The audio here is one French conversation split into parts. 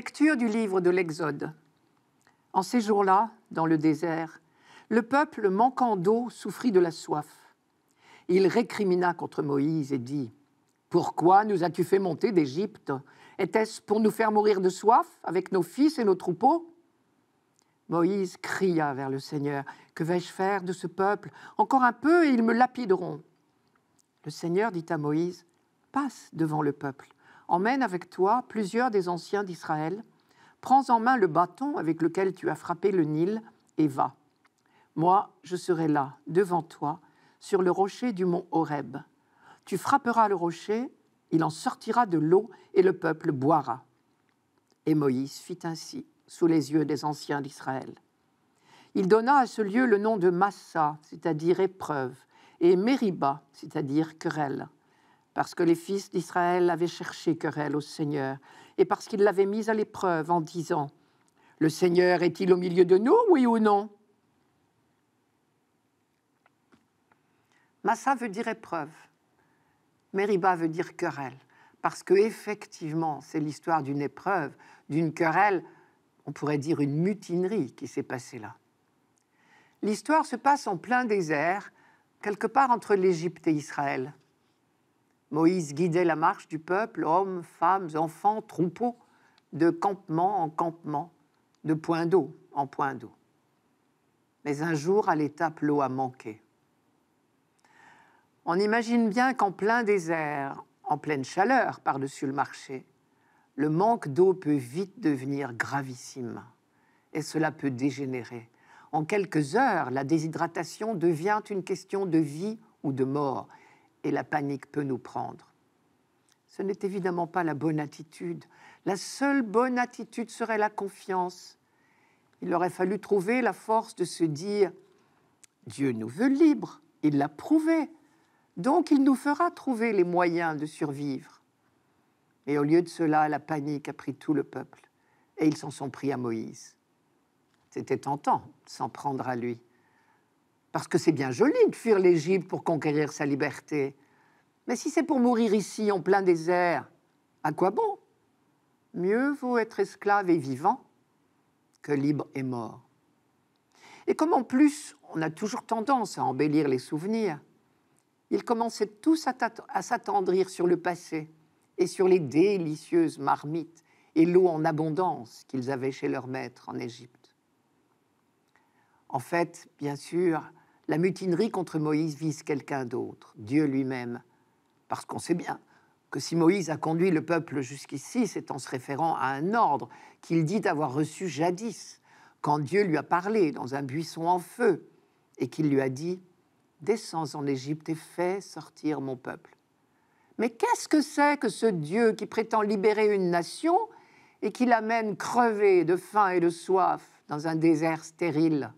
Lecture du livre de l'Exode. En ces jours-là, dans le désert, le peuple, manquant d'eau, souffrit de la soif. Il récrimina contre Moïse et dit Pourquoi nous as-tu fait monter d'Égypte Était-ce pour nous faire mourir de soif avec nos fils et nos troupeaux Moïse cria vers le Seigneur Que vais-je faire de ce peuple Encore un peu et ils me lapideront. Le Seigneur dit à Moïse Passe devant le peuple Emmène avec toi plusieurs des anciens d'Israël, prends en main le bâton avec lequel tu as frappé le Nil, et va. Moi, je serai là, devant toi, sur le rocher du mont Horeb. Tu frapperas le rocher, il en sortira de l'eau, et le peuple boira. Et Moïse fit ainsi, sous les yeux des anciens d'Israël. Il donna à ce lieu le nom de Massa, c'est-à-dire épreuve, et Meriba, c'est-à-dire querelle parce que les fils d'Israël avaient cherché querelle au Seigneur, et parce qu'ils l'avaient mise à l'épreuve en disant Le Seigneur est-il au milieu de nous, oui ou non Massa veut dire épreuve, Meriba veut dire querelle, parce que effectivement, c'est l'histoire d'une épreuve, d'une querelle, on pourrait dire une mutinerie qui s'est passée là. L'histoire se passe en plein désert, quelque part entre l'Égypte et Israël. Moïse guidait la marche du peuple, hommes, femmes, enfants, troupeaux, de campement en campement, de point d'eau en point d'eau. Mais un jour, à l'étape, l'eau a manqué. On imagine bien qu'en plein désert, en pleine chaleur par-dessus le marché, le manque d'eau peut vite devenir gravissime et cela peut dégénérer. En quelques heures, la déshydratation devient une question de vie ou de mort et la panique peut nous prendre. Ce n'est évidemment pas la bonne attitude. La seule bonne attitude serait la confiance. Il aurait fallu trouver la force de se dire Dieu nous veut libres, il l'a prouvé, donc il nous fera trouver les moyens de survivre. Mais au lieu de cela, la panique a pris tout le peuple, et ils s'en sont pris à Moïse. C'était tentant de s'en prendre à lui. Parce que c'est bien joli de fuir l'Égypte pour conquérir sa liberté. Mais si c'est pour mourir ici, en plein désert, à quoi bon Mieux vaut être esclave et vivant que libre et mort. Et comme en plus on a toujours tendance à embellir les souvenirs, ils commençaient tous à s'attendrir sur le passé et sur les délicieuses marmites et l'eau en abondance qu'ils avaient chez leur maître en Égypte. En fait, bien sûr, la mutinerie contre Moïse vise quelqu'un d'autre, Dieu lui-même. Parce qu'on sait bien que si Moïse a conduit le peuple jusqu'ici, c'est en se référant à un ordre qu'il dit avoir reçu jadis, quand Dieu lui a parlé dans un buisson en feu, et qu'il lui a dit Descends en Égypte et fais sortir mon peuple. Mais qu'est-ce que c'est que ce Dieu qui prétend libérer une nation et qui l'amène crever de faim et de soif dans un désert stérile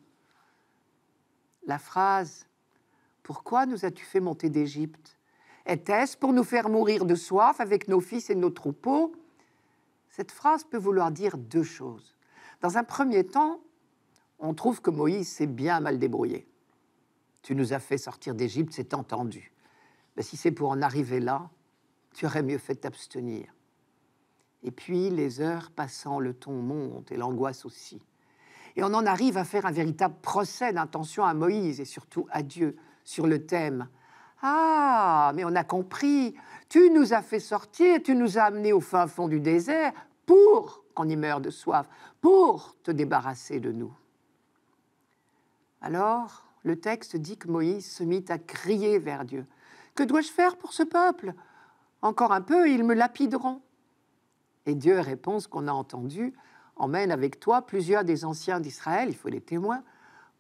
la phrase Pourquoi nous as-tu fait monter d'Égypte Était-ce pour nous faire mourir de soif avec nos fils et nos troupeaux Cette phrase peut vouloir dire deux choses. Dans un premier temps, on trouve que Moïse s'est bien mal débrouillé. Tu nous as fait sortir d'Égypte, c'est entendu. Mais si c'est pour en arriver là, tu aurais mieux fait t'abstenir. Et puis les heures passant, le ton monte et l'angoisse aussi. Et on en arrive à faire un véritable procès d'intention à Moïse et surtout à Dieu sur le thème. Ah, mais on a compris, tu nous as fait sortir, tu nous as amenés au fin fond du désert pour qu'on y meure de soif, pour te débarrasser de nous. Alors, le texte dit que Moïse se mit à crier vers Dieu. Que dois-je faire pour ce peuple Encore un peu, ils me lapideront. Et Dieu répond ce qu'on a entendu Emmène avec toi plusieurs des anciens d'Israël, il faut les témoins.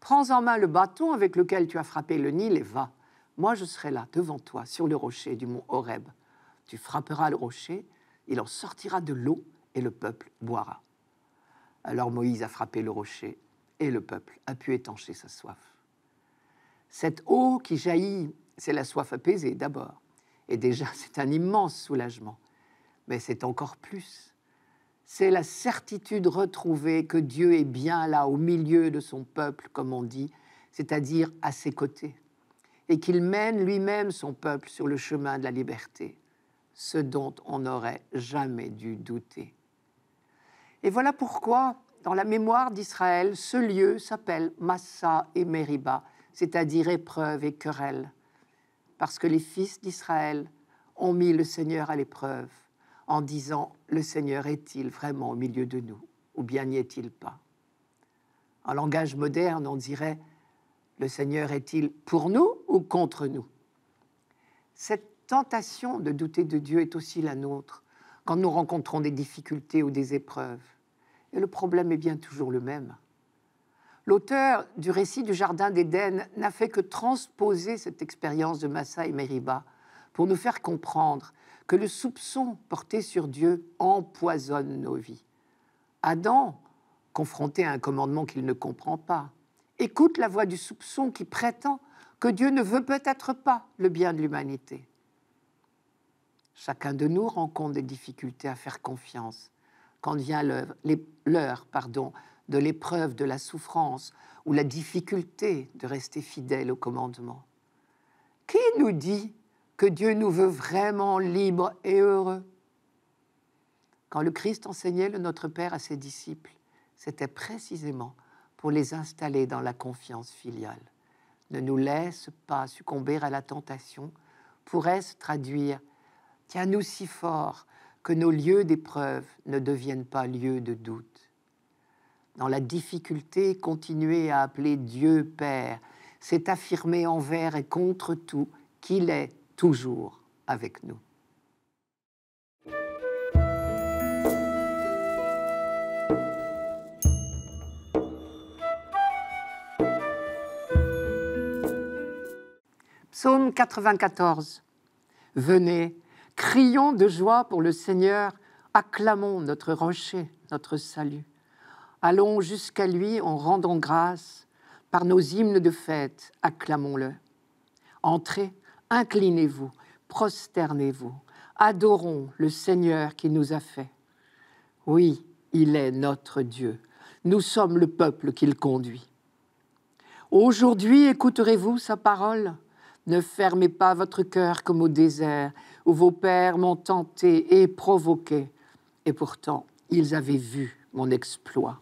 Prends en main le bâton avec lequel tu as frappé le Nil et va. Moi, je serai là, devant toi, sur le rocher du mont Horeb. Tu frapperas le rocher, il en sortira de l'eau et le peuple boira. Alors Moïse a frappé le rocher et le peuple a pu étancher sa soif. Cette eau qui jaillit, c'est la soif apaisée d'abord. Et déjà, c'est un immense soulagement. Mais c'est encore plus c'est la certitude retrouvée que Dieu est bien là au milieu de son peuple, comme on dit, c'est-à-dire à ses côtés, et qu'il mène lui-même son peuple sur le chemin de la liberté, ce dont on n'aurait jamais dû douter. Et voilà pourquoi, dans la mémoire d'Israël, ce lieu s'appelle Massa et Meriba, c'est-à-dire épreuve et querelle, parce que les fils d'Israël ont mis le Seigneur à l'épreuve en disant Le Seigneur est-il vraiment au milieu de nous ou bien n'y est-il pas En langage moderne, on dirait Le Seigneur est-il pour nous ou contre nous Cette tentation de douter de Dieu est aussi la nôtre quand nous rencontrons des difficultés ou des épreuves. Et le problème est bien toujours le même. L'auteur du récit du Jardin d'Éden n'a fait que transposer cette expérience de Massa et Meriba pour nous faire comprendre que le soupçon porté sur Dieu empoisonne nos vies. Adam, confronté à un commandement qu'il ne comprend pas, écoute la voix du soupçon qui prétend que Dieu ne veut peut-être pas le bien de l'humanité. Chacun de nous rencontre des difficultés à faire confiance quand vient l'heure pardon, de l'épreuve, de la souffrance ou la difficulté de rester fidèle au commandement. Qui nous dit que Dieu nous veut vraiment libres et heureux. Quand le Christ enseignait le Notre Père à ses disciples, c'était précisément pour les installer dans la confiance filiale. Ne nous laisse pas succomber à la tentation pourrait se traduire Tiens-nous si fort que nos lieux d'épreuve ne deviennent pas lieux de doute. Dans la difficulté, continuer à appeler Dieu Père, c'est affirmer envers et contre tout qu'il est toujours avec nous. Psaume 94. Venez, crions de joie pour le Seigneur, acclamons notre rocher, notre salut. Allons jusqu'à lui en rendant grâce, par nos hymnes de fête, acclamons-le. Entrez, Inclinez-vous, prosternez-vous, adorons le Seigneur qui nous a fait. Oui, il est notre Dieu. Nous sommes le peuple qu'il conduit. Aujourd'hui, écouterez-vous sa parole Ne fermez pas votre cœur comme au désert, où vos pères m'ont tenté et provoqué. Et pourtant, ils avaient vu mon exploit.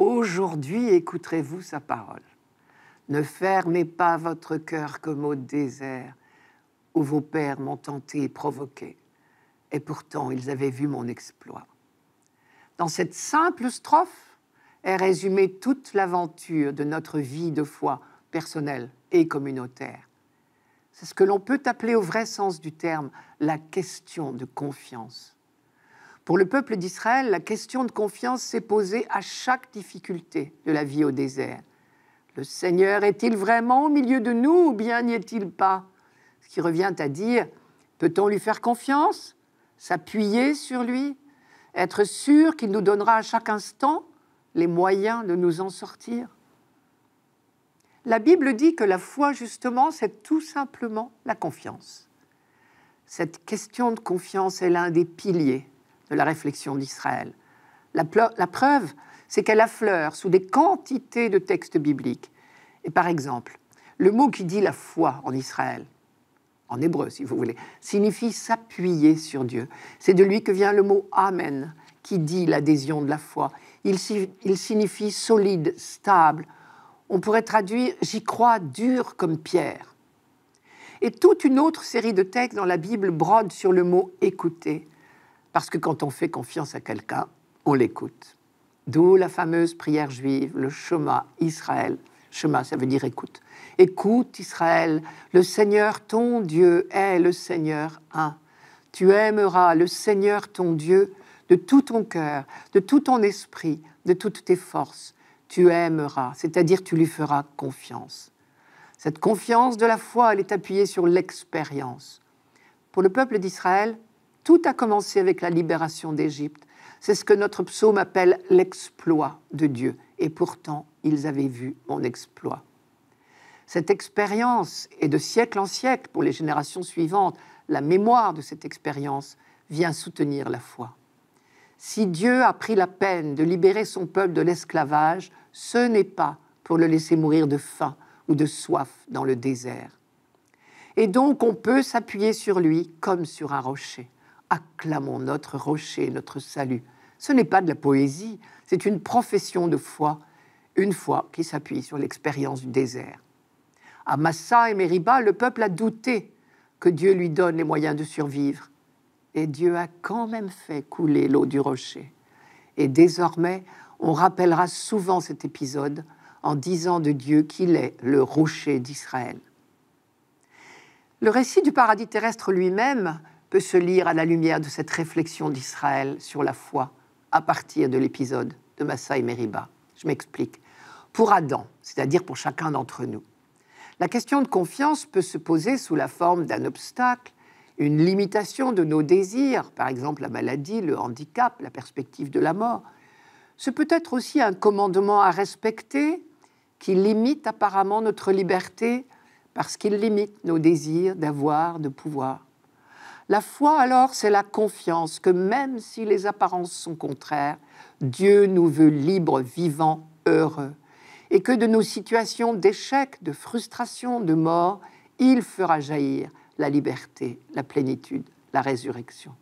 Aujourd'hui, écouterez-vous sa parole ne fermez pas votre cœur comme au désert, où vos pères m'ont tenté et provoqué. Et pourtant, ils avaient vu mon exploit. Dans cette simple strophe est résumée toute l'aventure de notre vie de foi personnelle et communautaire. C'est ce que l'on peut appeler au vrai sens du terme la question de confiance. Pour le peuple d'Israël, la question de confiance s'est posée à chaque difficulté de la vie au désert. Le Seigneur est-il vraiment au milieu de nous ou bien n'y est-il pas Ce qui revient à dire, peut-on lui faire confiance S'appuyer sur lui Être sûr qu'il nous donnera à chaque instant les moyens de nous en sortir La Bible dit que la foi, justement, c'est tout simplement la confiance. Cette question de confiance est l'un des piliers de la réflexion d'Israël. La, la preuve, c'est qu'elle affleure sous des quantités de textes bibliques. Et par exemple, le mot qui dit la foi en Israël, en hébreu si vous voulez, signifie s'appuyer sur Dieu. C'est de lui que vient le mot Amen, qui dit l'adhésion de la foi. Il, signifie solide, stable. On pourrait traduire J'y crois dur comme pierre. Et toute une autre série de textes dans la Bible brode sur le mot écouter, parce que quand on fait confiance à quelqu'un, on l'écoute. D'où la fameuse prière juive, le chemin Israël. chemin, ça veut dire écoute. Écoute Israël, le Seigneur ton Dieu est le Seigneur un. Tu aimeras le Seigneur ton Dieu de tout ton cœur, de tout ton esprit, de toutes tes forces. Tu aimeras, c'est-à-dire tu lui feras confiance. Cette confiance de la foi, elle est appuyée sur l'expérience. Pour le peuple d'Israël, tout a commencé avec la libération d'Égypte c'est ce que notre psaume appelle l'exploit de Dieu. Et pourtant, ils avaient vu mon exploit. Cette expérience, est de siècle en siècle, pour les générations suivantes, la mémoire de cette expérience vient soutenir la foi. Si Dieu a pris la peine de libérer son peuple de l'esclavage, ce n'est pas pour le laisser mourir de faim ou de soif dans le désert. Et donc on peut s'appuyer sur lui comme sur un rocher acclamons notre rocher, notre salut. Ce n'est pas de la poésie, c'est une profession de foi, une foi qui s'appuie sur l'expérience du désert. À Massa et Meriba, le peuple a douté que Dieu lui donne les moyens de survivre. Et Dieu a quand même fait couler l'eau du rocher. Et désormais, on rappellera souvent cet épisode en disant de Dieu qu'il est le rocher d'Israël. Le récit du paradis terrestre lui-même peut se lire à la lumière de cette réflexion d'Israël sur la foi à partir de l'épisode de Massa et Meriba. Je m'explique. Pour Adam, c'est-à-dire pour chacun d'entre nous, la question de confiance peut se poser sous la forme d'un obstacle, une limitation de nos désirs, par exemple la maladie, le handicap, la perspective de la mort. Ce peut être aussi un commandement à respecter qui limite apparemment notre liberté parce qu'il limite nos désirs d'avoir, de pouvoir. La foi, alors, c'est la confiance que même si les apparences sont contraires, Dieu nous veut libres, vivants, heureux, et que de nos situations d'échec, de frustration, de mort, il fera jaillir la liberté, la plénitude, la résurrection.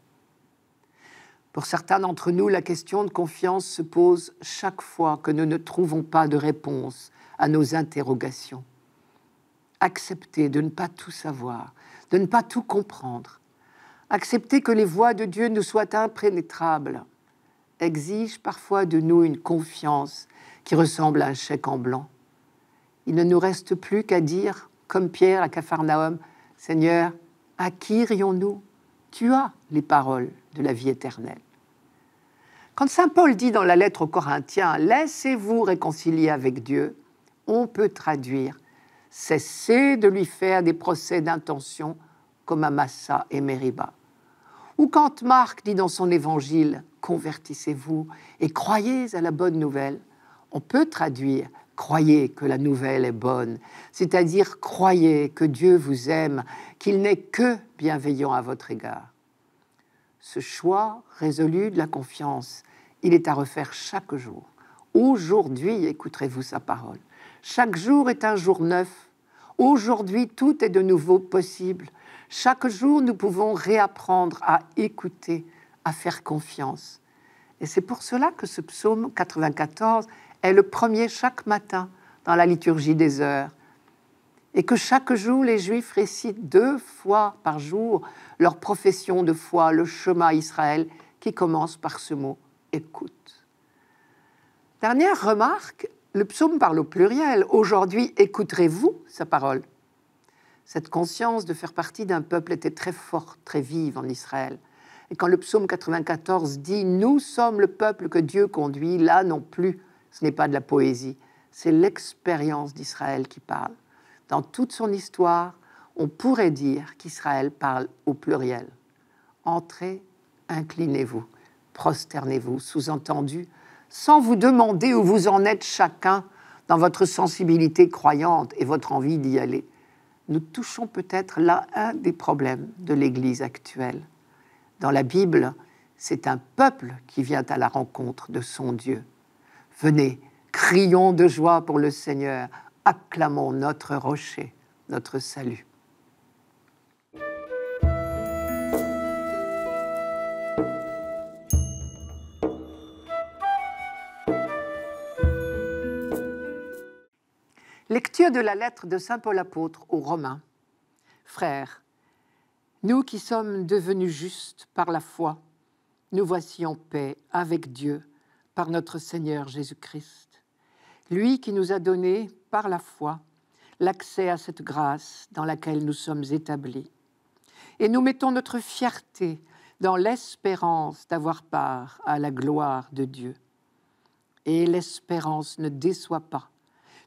Pour certains d'entre nous, la question de confiance se pose chaque fois que nous ne trouvons pas de réponse à nos interrogations. Accepter de ne pas tout savoir, de ne pas tout comprendre, Accepter que les voies de Dieu nous soient impénétrables exige parfois de nous une confiance qui ressemble à un chèque en blanc. Il ne nous reste plus qu'à dire, comme Pierre à Capharnaüm, Seigneur, à qui irions-nous Tu as les paroles de la vie éternelle. Quand Saint Paul dit dans la lettre aux Corinthiens, Laissez-vous réconcilier avec Dieu, on peut traduire, Cessez de lui faire des procès d'intention comme à Massa et Meriba, Ou quand Marc dit dans son évangile Convertissez-vous et croyez à la bonne nouvelle, on peut traduire Croyez que la nouvelle est bonne, c'est-à-dire croyez que Dieu vous aime, qu'il n'est que bienveillant à votre égard. Ce choix résolu de la confiance, il est à refaire chaque jour. Aujourd'hui, écouterez-vous sa parole. Chaque jour est un jour neuf. Aujourd'hui, tout est de nouveau possible. Chaque jour, nous pouvons réapprendre à écouter, à faire confiance. Et c'est pour cela que ce psaume 94 est le premier chaque matin dans la liturgie des heures. Et que chaque jour, les Juifs récitent deux fois par jour leur profession de foi, le chemin Israël, qui commence par ce mot écoute. Dernière remarque, le psaume parle au pluriel. Aujourd'hui, écouterez-vous sa parole cette conscience de faire partie d'un peuple était très forte, très vive en Israël. Et quand le psaume 94 dit ⁇ Nous sommes le peuple que Dieu conduit ⁇ là non plus, ce n'est pas de la poésie, c'est l'expérience d'Israël qui parle. Dans toute son histoire, on pourrait dire qu'Israël parle au pluriel. Entrez, inclinez-vous, prosternez-vous, sous-entendu, sans vous demander où vous en êtes chacun dans votre sensibilité croyante et votre envie d'y aller nous touchons peut-être là un des problèmes de l'Église actuelle. Dans la Bible, c'est un peuple qui vient à la rencontre de son Dieu. Venez, crions de joie pour le Seigneur, acclamons notre rocher, notre salut. Lecture de la lettre de Saint Paul apôtre aux Romains. Frères, nous qui sommes devenus justes par la foi, nous voici en paix avec Dieu par notre Seigneur Jésus-Christ. Lui qui nous a donné par la foi l'accès à cette grâce dans laquelle nous sommes établis. Et nous mettons notre fierté dans l'espérance d'avoir part à la gloire de Dieu. Et l'espérance ne déçoit pas,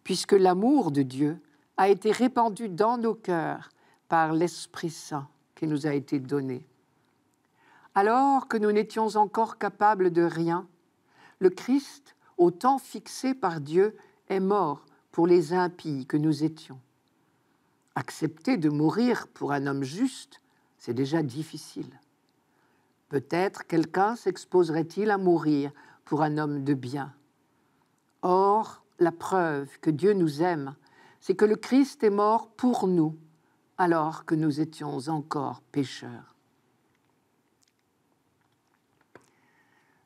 puisque l'amour de Dieu a été répandu dans nos cœurs par l'Esprit Saint qui nous a été donné. Alors que nous n'étions encore capables de rien, le Christ, au temps fixé par Dieu, est mort pour les impies que nous étions. Accepter de mourir pour un homme juste, c'est déjà difficile. Peut-être quelqu'un s'exposerait-il à mourir pour un homme de bien. Or, la preuve que Dieu nous aime, c'est que le Christ est mort pour nous alors que nous étions encore pécheurs.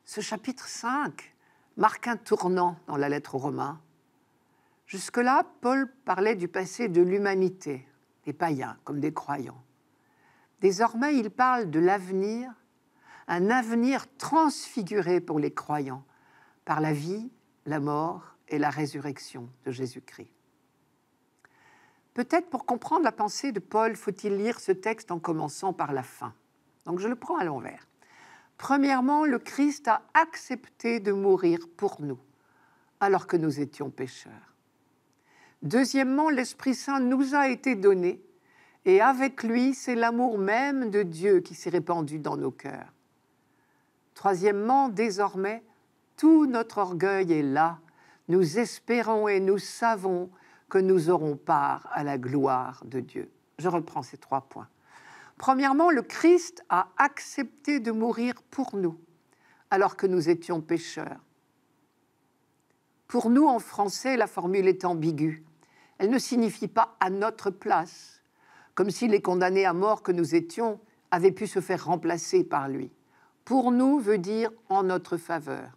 Ce chapitre 5 marque un tournant dans la lettre aux Romains. Jusque-là, Paul parlait du passé de l'humanité, des païens comme des croyants. Désormais, il parle de l'avenir, un avenir transfiguré pour les croyants, par la vie, la mort et la résurrection de Jésus-Christ. Peut-être pour comprendre la pensée de Paul, faut-il lire ce texte en commençant par la fin. Donc je le prends à l'envers. Premièrement, le Christ a accepté de mourir pour nous, alors que nous étions pécheurs. Deuxièmement, l'Esprit Saint nous a été donné, et avec lui, c'est l'amour même de Dieu qui s'est répandu dans nos cœurs. Troisièmement, désormais, tout notre orgueil est là, nous espérons et nous savons que nous aurons part à la gloire de Dieu. Je reprends ces trois points. Premièrement, le Christ a accepté de mourir pour nous, alors que nous étions pécheurs. Pour nous, en français, la formule est ambiguë. Elle ne signifie pas à notre place, comme si les condamnés à mort que nous étions avaient pu se faire remplacer par lui. Pour nous veut dire en notre faveur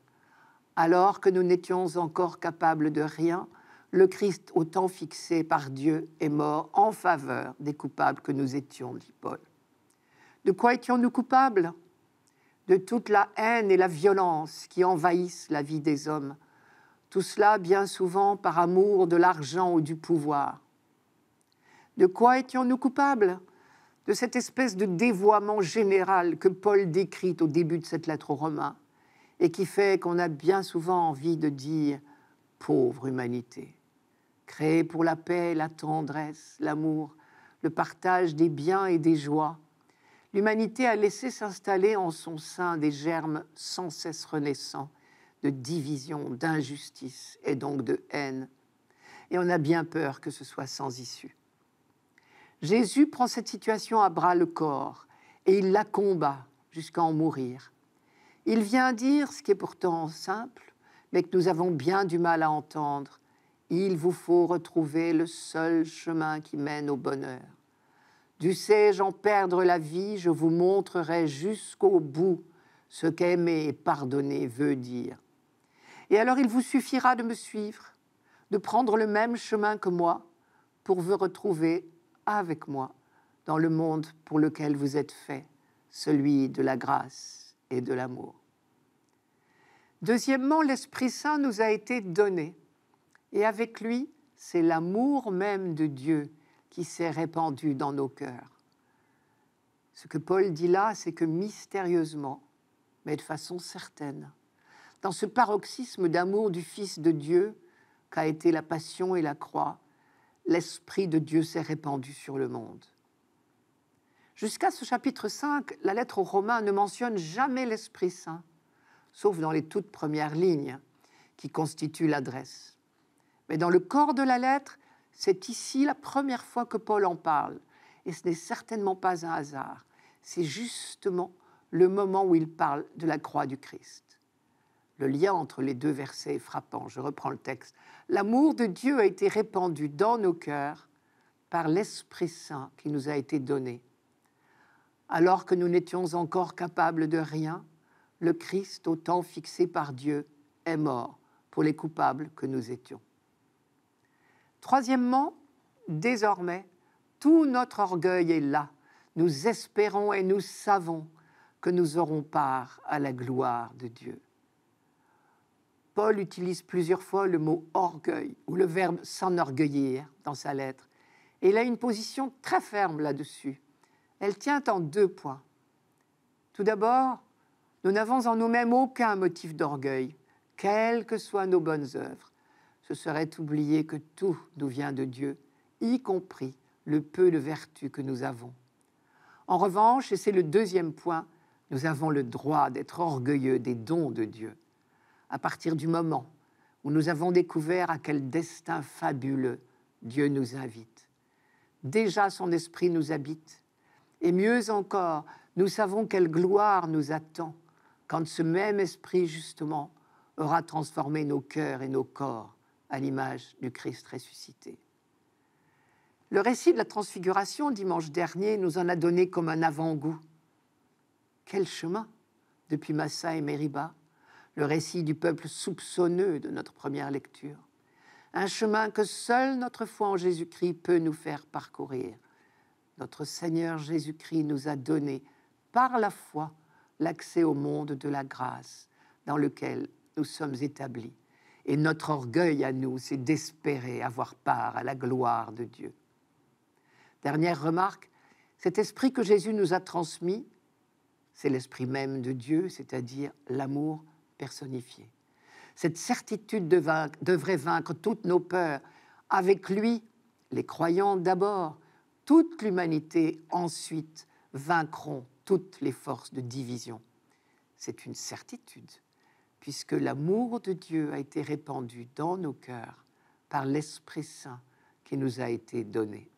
alors que nous n'étions encore capables de rien, le Christ, au temps fixé par Dieu, est mort en faveur des coupables que nous étions, dit Paul. De quoi étions-nous coupables De toute la haine et la violence qui envahissent la vie des hommes. Tout cela bien souvent par amour de l'argent ou du pouvoir. De quoi étions-nous coupables De cette espèce de dévoiement général que Paul décrit au début de cette lettre aux Romains et qui fait qu'on a bien souvent envie de dire pauvre humanité, créée pour la paix, la tendresse, l'amour, le partage des biens et des joies, l'humanité a laissé s'installer en son sein des germes sans cesse renaissants de division, d'injustice et donc de haine. Et on a bien peur que ce soit sans issue. Jésus prend cette situation à bras le corps et il la combat jusqu'à en mourir il vient dire ce qui est pourtant simple, mais que nous avons bien du mal à entendre. Il vous faut retrouver le seul chemin qui mène au bonheur. Dussé-je en perdre la vie, je vous montrerai jusqu'au bout ce qu'aimer et pardonner veut dire. Et alors il vous suffira de me suivre, de prendre le même chemin que moi, pour vous retrouver avec moi dans le monde pour lequel vous êtes fait, celui de la grâce et de l'amour. Deuxièmement, l'Esprit Saint nous a été donné, et avec lui, c'est l'amour même de Dieu qui s'est répandu dans nos cœurs. Ce que Paul dit là, c'est que mystérieusement, mais de façon certaine, dans ce paroxysme d'amour du Fils de Dieu qu'a été la passion et la croix, l'Esprit de Dieu s'est répandu sur le monde. Jusqu'à ce chapitre 5, la lettre aux Romains ne mentionne jamais l'Esprit Saint, sauf dans les toutes premières lignes qui constituent l'adresse. Mais dans le corps de la lettre, c'est ici la première fois que Paul en parle, et ce n'est certainement pas un hasard. C'est justement le moment où il parle de la croix du Christ. Le lien entre les deux versets est frappant. Je reprends le texte. L'amour de Dieu a été répandu dans nos cœurs par l'Esprit Saint qui nous a été donné alors que nous n'étions encore capables de rien, le Christ, au temps fixé par Dieu, est mort pour les coupables que nous étions. Troisièmement, désormais, tout notre orgueil est là. Nous espérons et nous savons que nous aurons part à la gloire de Dieu. Paul utilise plusieurs fois le mot orgueil ou le verbe s'enorgueillir dans sa lettre. Et il a une position très ferme là-dessus elle tient en deux points. Tout d'abord, nous n'avons en nous-mêmes aucun motif d'orgueil, quelles que soient nos bonnes œuvres. Ce serait oublier que tout nous vient de Dieu, y compris le peu de vertu que nous avons. En revanche, et c'est le deuxième point, nous avons le droit d'être orgueilleux des dons de Dieu. À partir du moment où nous avons découvert à quel destin fabuleux Dieu nous invite, déjà son esprit nous habite, et mieux encore, nous savons quelle gloire nous attend quand ce même esprit, justement, aura transformé nos cœurs et nos corps à l'image du Christ ressuscité. Le récit de la transfiguration dimanche dernier nous en a donné comme un avant-goût. Quel chemin depuis Massa et Mériba, le récit du peuple soupçonneux de notre première lecture. Un chemin que seule notre foi en Jésus-Christ peut nous faire parcourir, notre Seigneur Jésus-Christ nous a donné par la foi l'accès au monde de la grâce dans lequel nous sommes établis. Et notre orgueil à nous, c'est d'espérer avoir part à la gloire de Dieu. Dernière remarque, cet esprit que Jésus nous a transmis, c'est l'esprit même de Dieu, c'est-à-dire l'amour personnifié. Cette certitude devrait vaincre toutes nos peurs. Avec lui, les croyants d'abord, toute l'humanité ensuite vaincront toutes les forces de division. C'est une certitude, puisque l'amour de Dieu a été répandu dans nos cœurs par l'Esprit Saint qui nous a été donné.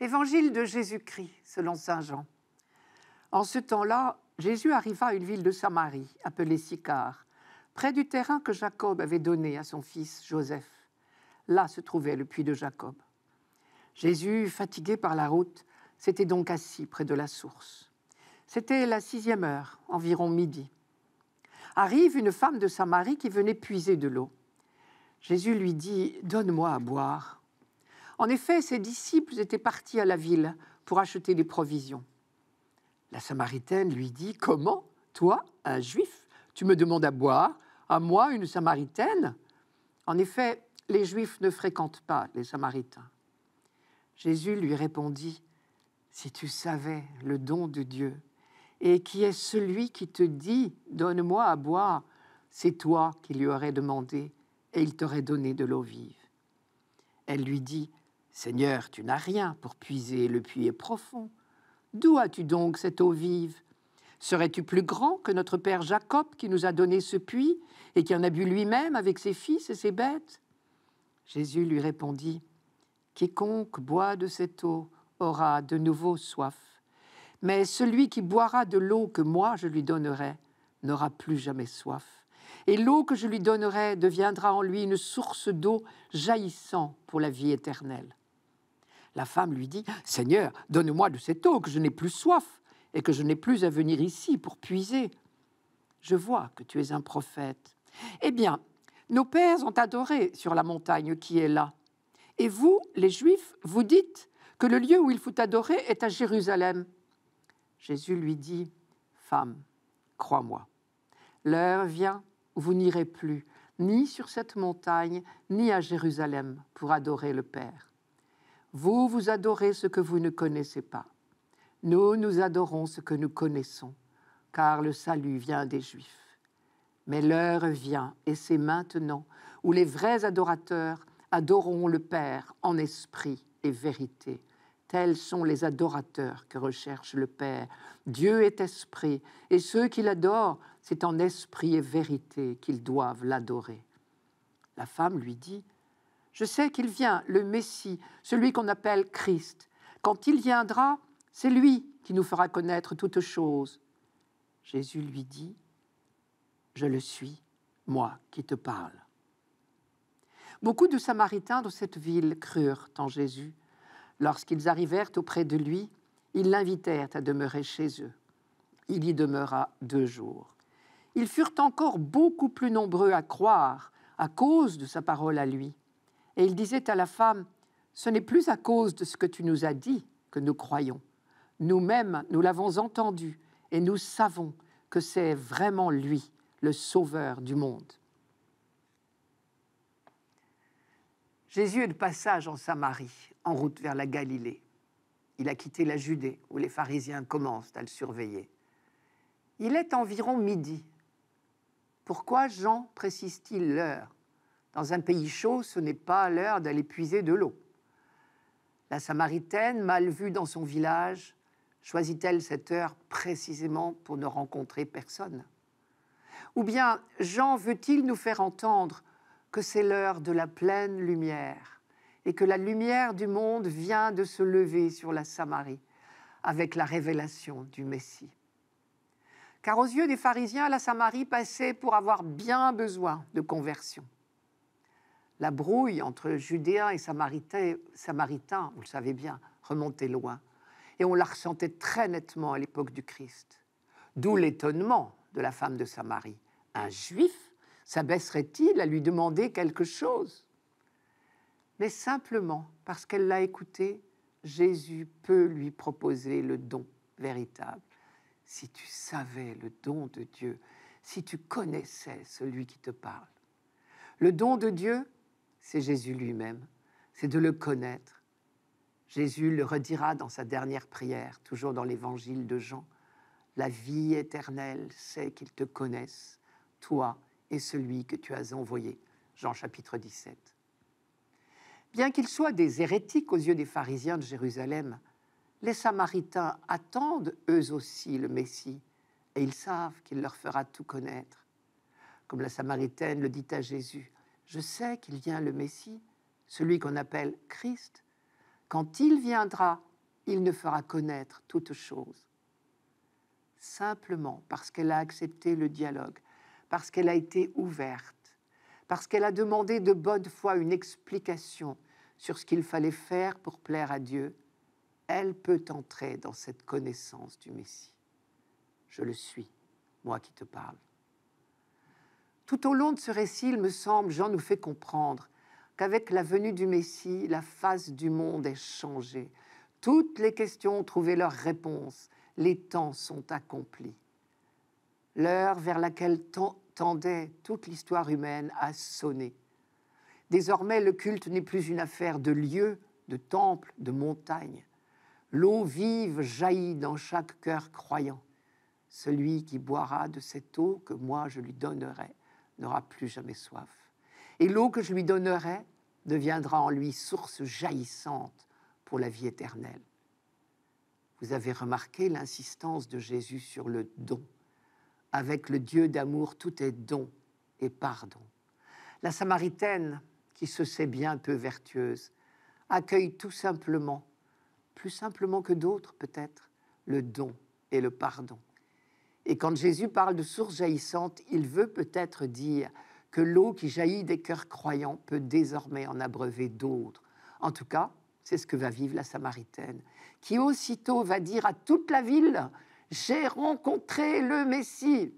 Évangile de Jésus-Christ selon Saint Jean. En ce temps-là, Jésus arriva à une ville de Samarie, appelée Sicar, près du terrain que Jacob avait donné à son fils Joseph. Là se trouvait le puits de Jacob. Jésus, fatigué par la route, s'était donc assis près de la source. C'était la sixième heure, environ midi. Arrive une femme de Samarie qui venait puiser de l'eau. Jésus lui dit Donne-moi à boire. En effet, ses disciples étaient partis à la ville pour acheter des provisions. La Samaritaine lui dit, Comment, toi, un juif, tu me demandes à boire, à moi, une Samaritaine En effet, les Juifs ne fréquentent pas les Samaritains. Jésus lui répondit, Si tu savais le don de Dieu, et qui est celui qui te dit, Donne-moi à boire, c'est toi qui lui aurais demandé, et il t'aurait donné de l'eau vive. Elle lui dit, Seigneur, tu n'as rien pour puiser, le puits est profond. D'où as-tu donc cette eau vive Serais-tu plus grand que notre père Jacob qui nous a donné ce puits et qui en a bu lui-même avec ses fils et ses bêtes Jésus lui répondit, Quiconque boit de cette eau aura de nouveau soif, mais celui qui boira de l'eau que moi je lui donnerai n'aura plus jamais soif, et l'eau que je lui donnerai deviendra en lui une source d'eau jaillissant pour la vie éternelle. La femme lui dit Seigneur, donne-moi de cette eau, que je n'ai plus soif et que je n'ai plus à venir ici pour puiser. Je vois que tu es un prophète. Eh bien, nos pères ont adoré sur la montagne qui est là. Et vous, les Juifs, vous dites que le lieu où il faut adorer est à Jérusalem. Jésus lui dit, Femme, crois-moi, l'heure vient où vous n'irez plus, ni sur cette montagne, ni à Jérusalem, pour adorer le Père. Vous, vous adorez ce que vous ne connaissez pas. Nous, nous adorons ce que nous connaissons, car le salut vient des Juifs. Mais l'heure vient, et c'est maintenant, où les vrais adorateurs adoreront le Père en esprit et vérité. Tels sont les adorateurs que recherche le Père. Dieu est esprit, et ceux qui l'adorent, c'est en esprit et vérité qu'ils doivent l'adorer. La femme lui dit, je sais qu'il vient, le Messie, celui qu'on appelle Christ. Quand il viendra, c'est lui qui nous fera connaître toutes choses. Jésus lui dit, Je le suis, moi qui te parle. Beaucoup de Samaritains de cette ville crurent en Jésus. Lorsqu'ils arrivèrent auprès de lui, ils l'invitèrent à demeurer chez eux. Il y demeura deux jours. Ils furent encore beaucoup plus nombreux à croire à cause de sa parole à lui. Et il disait à la femme, ce n'est plus à cause de ce que tu nous as dit que nous croyons. Nous-mêmes, nous, l'avons entendu et nous savons que c'est vraiment lui, le sauveur du monde. Jésus est de passage en Samarie, en route vers la Galilée. Il a quitté la Judée, où les pharisiens commencent à le surveiller. Il est environ midi. Pourquoi Jean précise-t-il l'heure dans un pays chaud, ce n'est pas l'heure d'aller puiser de l'eau. La Samaritaine, mal vue dans son village, choisit-elle cette heure précisément pour ne rencontrer personne Ou bien Jean veut-il nous faire entendre que c'est l'heure de la pleine lumière et que la lumière du monde vient de se lever sur la Samarie avec la révélation du Messie Car aux yeux des pharisiens, la Samarie passait pour avoir bien besoin de conversion. La brouille entre Judéens et Samaritains, vous le savez bien, remontait loin. Et on la ressentait très nettement à l'époque du Christ. D'où l'étonnement de la femme de Samarie. Un juif s'abaisserait-il à lui demander quelque chose Mais simplement parce qu'elle l'a écouté, Jésus peut lui proposer le don véritable. Si tu savais le don de Dieu, si tu connaissais celui qui te parle. Le don de Dieu, c'est Jésus lui-même, c'est de le connaître. Jésus le redira dans sa dernière prière, toujours dans l'évangile de Jean. La vie éternelle c'est qu'ils te connaissent, toi et celui que tu as envoyé. Jean chapitre 17. Bien qu'ils soient des hérétiques aux yeux des pharisiens de Jérusalem, les Samaritains attendent eux aussi le Messie, et ils savent qu'il leur fera tout connaître. Comme la Samaritaine le dit à Jésus, je sais qu'il vient le Messie, celui qu'on appelle Christ. Quand il viendra, il ne fera connaître toute chose. Simplement parce qu'elle a accepté le dialogue, parce qu'elle a été ouverte, parce qu'elle a demandé de bonne foi une explication sur ce qu'il fallait faire pour plaire à Dieu, elle peut entrer dans cette connaissance du Messie. Je le suis, moi qui te parle. Tout au long de ce récit, il me semble, Jean nous fait comprendre qu'avec la venue du Messie, la face du monde est changée. Toutes les questions ont trouvé leur réponse. Les temps sont accomplis. L'heure vers laquelle tendait toute l'histoire humaine a sonné. Désormais, le culte n'est plus une affaire de lieu, de temple, de montagne. L'eau vive jaillit dans chaque cœur croyant. Celui qui boira de cette eau que moi je lui donnerai n'aura plus jamais soif. Et l'eau que je lui donnerai deviendra en lui source jaillissante pour la vie éternelle. Vous avez remarqué l'insistance de Jésus sur le don. Avec le Dieu d'amour, tout est don et pardon. La Samaritaine, qui se sait bien peu vertueuse, accueille tout simplement, plus simplement que d'autres peut-être, le don et le pardon. Et quand Jésus parle de source jaillissante, il veut peut-être dire que l'eau qui jaillit des cœurs croyants peut désormais en abreuver d'autres. En tout cas, c'est ce que va vivre la Samaritaine, qui aussitôt va dire à toute la ville, J'ai rencontré le Messie.